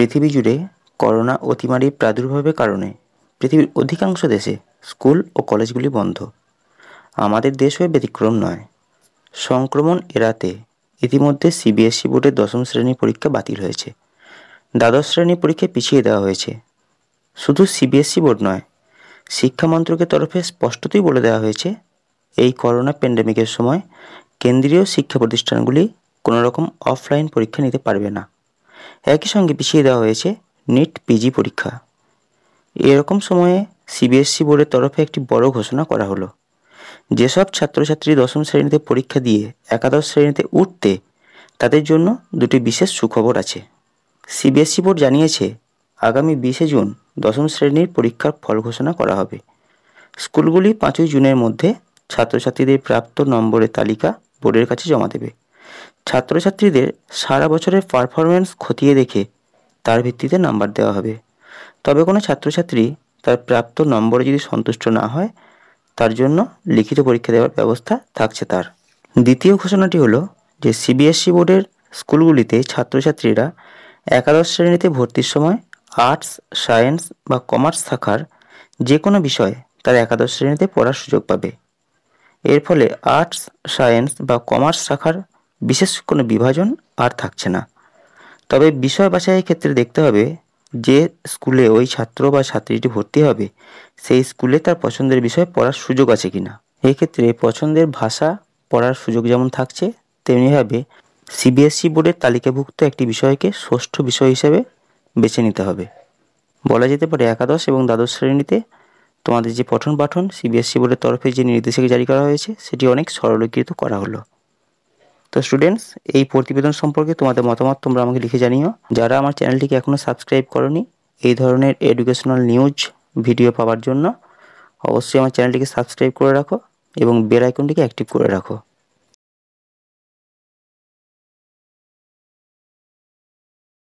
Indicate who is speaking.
Speaker 1: পৃথিবী জুড়ে করোনা অতিমারির প্রাদুর্ভাবের কারণে পৃথিবীর অধিকাংশ দেশে স্কুল ও কলেজগুলি বন্ধ আমাদের দেশও ব্যতিক্রম নয় সংক্রমণ এড়াতে ইতিমধ্যে সিবিএসই e বোর্ডের দশম শ্রেণী পরীক্ষা বাতিল হয়েছে দ্বাদশ শ্রেণী পরীক্ষা পিছিয়ে দেওয়া হয়েছে শুধু সিবিএসই e বোর্ড নয় শিক্ষা মন্ত্রকের তরফে স্পষ্টতই বলে দেওয়া হয়েছে এই করোনা প্যান্ডেমিকের সময় কেন্দ্রীয় শিক্ষা প্রতিষ্ঠানগুলি কোনো রকম অফলাইন পরীক্ষা নিতে পারবে না একই সঙ্গে পিছিয়ে দেওয়া হয়েছে নেট পিজি পরীক্ষা এরকম সময়ে সিবিএসসি e বোর্ডের তরফে একটি বড় ঘোষণা করা হলো যেসব ছাত্রছাত্রী দশম শ্রেণীতে পরীক্ষা দিয়ে একাদশ শ্রেণীতে উঠতে তাদের জন্য দুটি বিশেষ সুখবর আছে সিবিএসসি e বোর্ড জানিয়েছে আগামী বিশে জুন দশম শ্রেণীর পরীক্ষার ফল ঘোষণা করা হবে স্কুলগুলি পাঁচই জুনের মধ্যে ছাত্রছাত্রীদের প্রাপ্ত নম্বরের তালিকা বোর্ডের কাছে জমা দেবে ছাত্রছাত্রীদের সারা বছরের পারফরমেন্স খতিয়ে দেখে তার ভিত্তিতে নাম্বার দেওয়া হবে তবে কোনো ছাত্রছাত্রী তার প্রাপ্ত নম্বরে যদি সন্তুষ্ট না হয় তার জন্য লিখিত পরীক্ষা দেওয়ার ব্যবস্থা থাকছে তার দ্বিতীয় ঘোষণাটি হলো যে সিবিএসসি e বোর্ডের স্কুলগুলিতে ছাত্রছাত্রীরা একাদশ শ্রেণীতে ভর্তির সময় আর্টস সায়েন্স বা কমার্স শাখার যে কোনো বিষয়ে তারা একাদশ শ্রেণীতে পড়ার সুযোগ পাবে এর ফলে আর্টস সায়েন্স বা কমার্স শাখার বিশেষ কোনো বিভাজন আর থাকছে না তবে বিষয় বাসায়ের ক্ষেত্রে দেখতে হবে যে স্কুলে ওই ছাত্র বা ছাত্রীটি ভর্তি হবে সেই স্কুলে তার পছন্দের বিষয় পড়ার সুযোগ আছে কিনা এক্ষেত্রে পছন্দের ভাষা পড়ার সুযোগ যেমন থাকছে তেমনিভাবে সিবিএসই বোর্ডের তালিকাভুক্ত একটি বিষয়কে ষষ্ঠ বিষয় হিসেবে বেছে নিতে হবে বলা যেতে পারে একাদশ এবং দ্বাদশ শ্রেণীতে তোমাদের যে পঠন পাঠন সিবিএসই বোর্ডের তরফে যে নির্দেশিকা জারি করা হয়েছে সেটি অনেক সরলীকৃত করা হলো তো স্টুডেন্টস এই প্রতিবেদন সম্পর্কে তোমাদের মতামত তোমরা আমাকে লিখে জানিও যারা আমার চ্যানেলটিকে এখনও সাবস্ক্রাইব করনি এই ধরনের এডুকেশনাল নিউজ ভিডিও পাওয়ার জন্য অবশ্যই আমার চ্যানেলটিকে সাবস্ক্রাইব করে রাখো এবং বেল আইকনটিকে অ্যাক্টিভ করে রাখো